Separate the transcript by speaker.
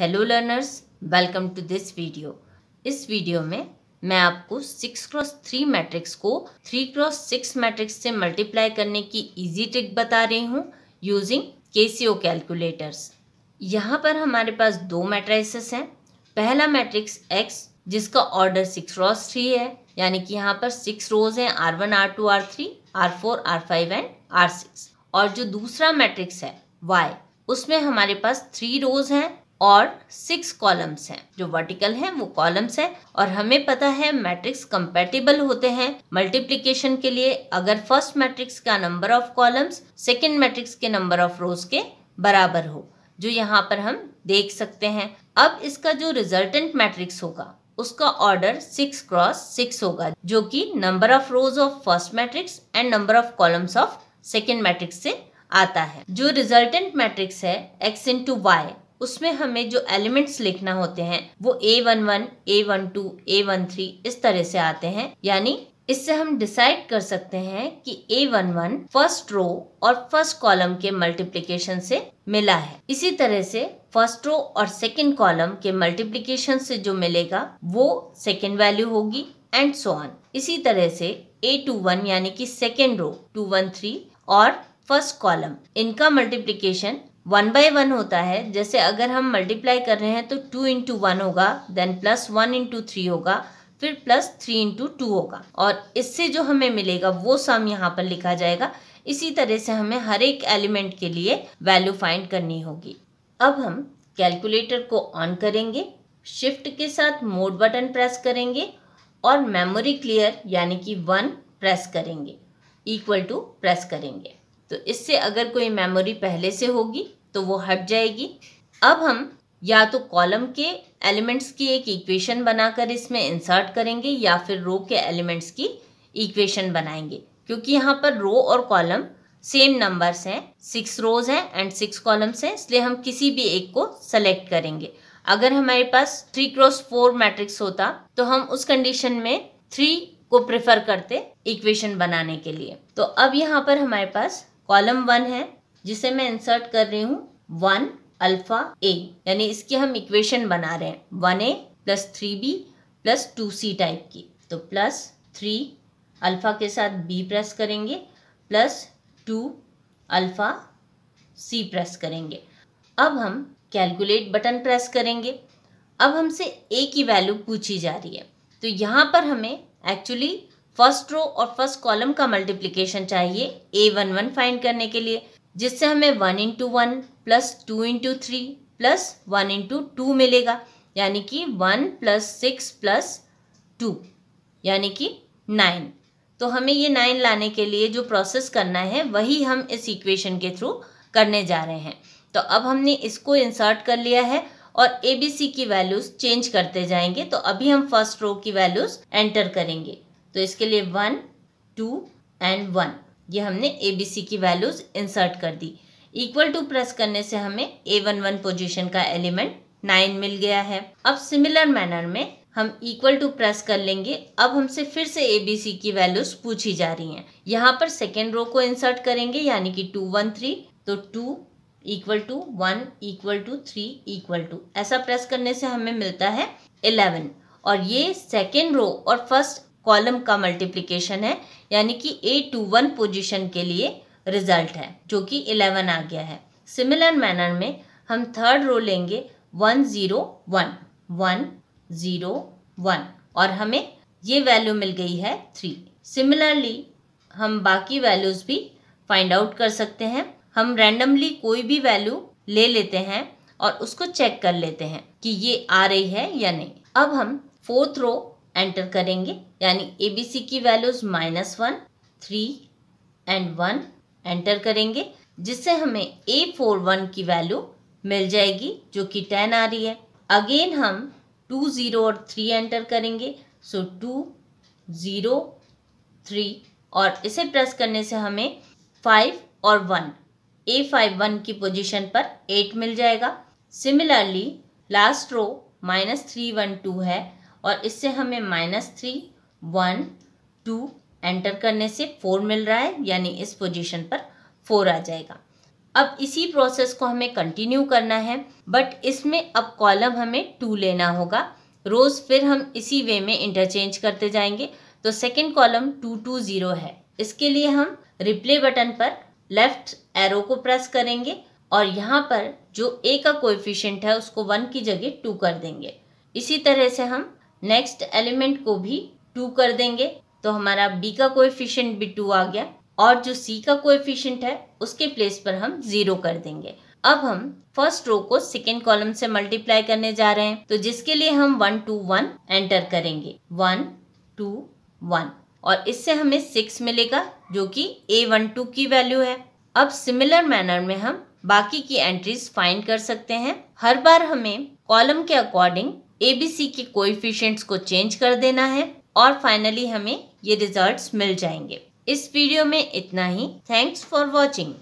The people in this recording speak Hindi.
Speaker 1: hello learners welcome to this video इस वीडियो में मैं आपको सिक्स क्रॉस थ्री मैट्रिक्स को थ्री क्रॉस सिक्स मैट्रिक्स से मल्टीप्लाई करने की इजी ट्रिक बता रही हूँ यूजिंग केसीओ कैलकुलेटर्स यहाँ पर हमारे पास दो मैट्राइसेस हैं पहला मैट्रिक्स एक्स जिसका ऑर्डर सिक्स क्रॉस थ्री है यानी कि यहाँ पर सिक्स रोज हैं R one R two R three R four R five and R six और जो दूसरा मैट्रिक्स है वाई उसमें हमारे पास थ्री रोज हैं और सिक्स कॉलम्स हैं जो वर्टिकल हैं वो कॉलम्स हैं और हमें पता है मैट्रिक्स कंपेटेबल होते हैं मल्टीप्लिकेशन के लिए अगर फर्स्ट मैट्रिक्स का number of columns second matrix के नंबर ऑफ रोज के बराबर हो जो यहाँ पर हम देख सकते हैं अब इसका जो रिजल्टेंट मैट्रिक्स होगा उसका ऑर्डर सिक्स क्रॉस सिक्स होगा जो कि number of rows of first matrix and number of columns of second matrix से आता है जो रिजल्टेंट मैट्रिक्स है एक्स इंटू वाई उसमें हमें जो एलिमेंट्स लिखना होते हैं वो A one one A one two A one three इस तरह से आते हैं यानी इससे हम डिसाइड कर सकते हैं कि A one one first row और फर्स्ट कॉलम के मल्टीप्लीकेशन से मिला है इसी तरह से फर्स्ट रो और सेकेंड कॉलम के मल्टीप्लीकेशन से जो मिलेगा वो सेकेंड वैल्यू होगी एंड सो ऑन इसी तरह से ए टू वन यानी कि second row two one three और फर्स्ट कॉलम इनका मल्टीप्लीकेशन वन बाय वन होता है जैसे अगर हम मल्टीप्लाई कर रहे हैं तो टू इंटू वन होगा then plus one into three होगा फिर प्लस थ्री इंटू टू होगा और इससे जो हमें मिलेगा वो सम यहाँ पर लिखा जाएगा इसी तरह से हमें हर एक एलिमेंट के लिए वैल्यू फाइंड करनी होगी अब हम कैलकुलेटर को ऑन करेंगे शिफ्ट के साथ मोड बटन प्रेस करेंगे और मेमोरी क्लियर यानी कि वन प्रेस करेंगे इक्वल टू प्रेस करेंगे तो इससे अगर कोई मेमोरी पहले से होगी तो वो हट जाएगी अब हम या तो कॉलम के एलिमेंट्स की एक इक्वेशन बनाकर इसमें इंसर्ट करेंगे या फिर रो के एलिमेंट्स की इक्वेशन बनाएंगे क्योंकि यहाँ पर रो और कॉलम सेम नंबर्स हैं सिक्स रोज हैं एंड सिक्स कॉलम्स हैं इसलिए हम किसी भी एक को सेलेक्ट करेंगे अगर हमारे पास थ्री क्रॉस फोर मैट्रिक्स होता तो हम उस कंडीशन में थ्री को प्रेफर करते इक्वेशन बनाने के लिए तो अब यहाँ पर हमारे पास कॉलम वन है जिसे मैं इंसर्ट कर रही हूँ वन अल्फा ए यानी इसकी हम इक्वेशन बना रहे हैं one A plus three B plus two C type की तो प्लस थ्री अल्फ़ा के साथ बी प्रेस करेंगे plus two alpha C press करेंगे अब हम कैलकुलेट बटन प्रेस करेंगे अब हमसे ए की वैल्यू पूछी जा रही है तो यहाँ पर हमें एक्चुअली फर्स्ट रो और फर्स्ट कॉलम का मल्टीप्लिकेशन चाहिए ए वन वन फाइंड करने के लिए जिससे हमें one into one plus two into three plus one into two मिलेगा यानी कि one plus six plus two यानी कि नाइन तो हमें ये नाइन लाने के लिए जो प्रोसेस करना है वही हम इस इक्वेशन के थ्रू करने जा रहे हैं तो अब हमने इसको इंसर्ट कर लिया है और ए बी सी की वैल्यूज चेंज करते जाएंगे तो अभी हम फर्स्ट रो की वैल्यूज एंटर करेंगे तो इसके लिए वन टू एंड वन ये हमने ए बी सी की वैल्यूज़ इंसर्ट कर दी इक्वल टू प्रेस करने से हमें ए वन वन पोजिशन का एलिमेंट नाइन मिल गया है अब सिमिलर मैनर में हम इक्वल टू प्रेस कर लेंगे अब हमसे फिर से ए बी सी की वैल्यूज पूछी जा रही हैं यहाँ पर सेकेंड रो को इंसर्ट करेंगे यानी कि टू वन थ्री तो two equal to one equal to three equal to ऐसा प्रेस करने से हमें मिलता है इलेवन और ये सेकेंड रो और फर्स्ट कॉलम का मल्टीप्लिकेशन है यानी कि ए टू वन पोजिशन के लिए रिजल्ट है जो कि इलेवन आ गया है सिमिलर मैनर में हम थर्ड रो लेंगे one zero one one zero one और हमें ये वैल्यू मिल गई है थ्री सिमिलरली हम बाकी वैल्यूज़ भी फाइंड आउट कर सकते हैं हम रैंडमली कोई भी वैल्यू ले लेते हैं और उसको चेक कर लेते हैं कि ये आ रही है या नहीं अब हम फोर्थ रो एंटर करेंगे यानी ए बी सी की values minus one three and one enter करेंगे जिससे हमें ए फोर वन की वैल्यू मिल जाएगी जो कि टेन आ रही है अगेन हम टू ज़ीरो और थ्री एंटर करेंगे सो टू ज़ीरो थ्री और इसे प्रेस करने से हमें फाइव और वन ए फाइव वन की पोजीशन पर एट मिल जाएगा similarly last row minus three one two है और इससे हमें minus three one two enter करने से फोर मिल रहा है यानी इस पोजीशन पर फोर आ जाएगा अब इसी प्रोसेस को हमें कंटिन्यू करना है बट इसमें अब कॉलम हमें टू लेना होगा रोज़ फिर हम इसी वे में इंटरचेंज करते जाएंगे तो second column two two zero है इसके लिए हम रिप्ले बटन पर लेफ्ट एरो को प्रेस करेंगे और यहाँ पर जो ए का कोएफिशिएंट है उसको वन की जगह टू कर देंगे इसी तरह से हम नेक्स्ट एलिमेंट को भी टू कर देंगे तो हमारा बी का कोएफिशिएंट भी टू आ गया और जो सी का कोएफिशिएंट है उसके प्लेस पर हम जीरो कर देंगे अब हम फर्स्ट रो को सेकेंड कॉलम से मल्टीप्लाई करने जा रहे हैं तो जिसके लिए हम वन टू वन एंटर करेंगे वन टू वन और इससे हमें सिक्स मिलेगा जो कि ए वन टू की वैल्यू है अब सिमिलर मैनर में हम बाकी की एंट्रीज फाइंड कर सकते हैं हर बार हमें कॉलम के अकॉर्डिंग एबीसी के कोएफिशिएंट्स को चेंज कर देना है और फाइनली हमें ये रिजल्ट्स मिल जाएंगे इस वीडियो में इतना ही थैंक्स फॉर वॉचिंग